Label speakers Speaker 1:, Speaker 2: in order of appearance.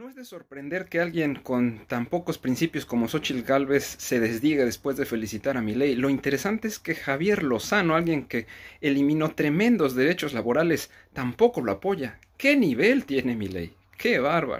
Speaker 1: No es de
Speaker 2: sorprender que alguien con tan pocos principios como Xochitl Galvez se desdiga después de felicitar a Milei. Lo interesante es que Javier Lozano, alguien que eliminó tremendos derechos laborales, tampoco lo apoya. ¿Qué nivel tiene Milei? ¡Qué bárbaro!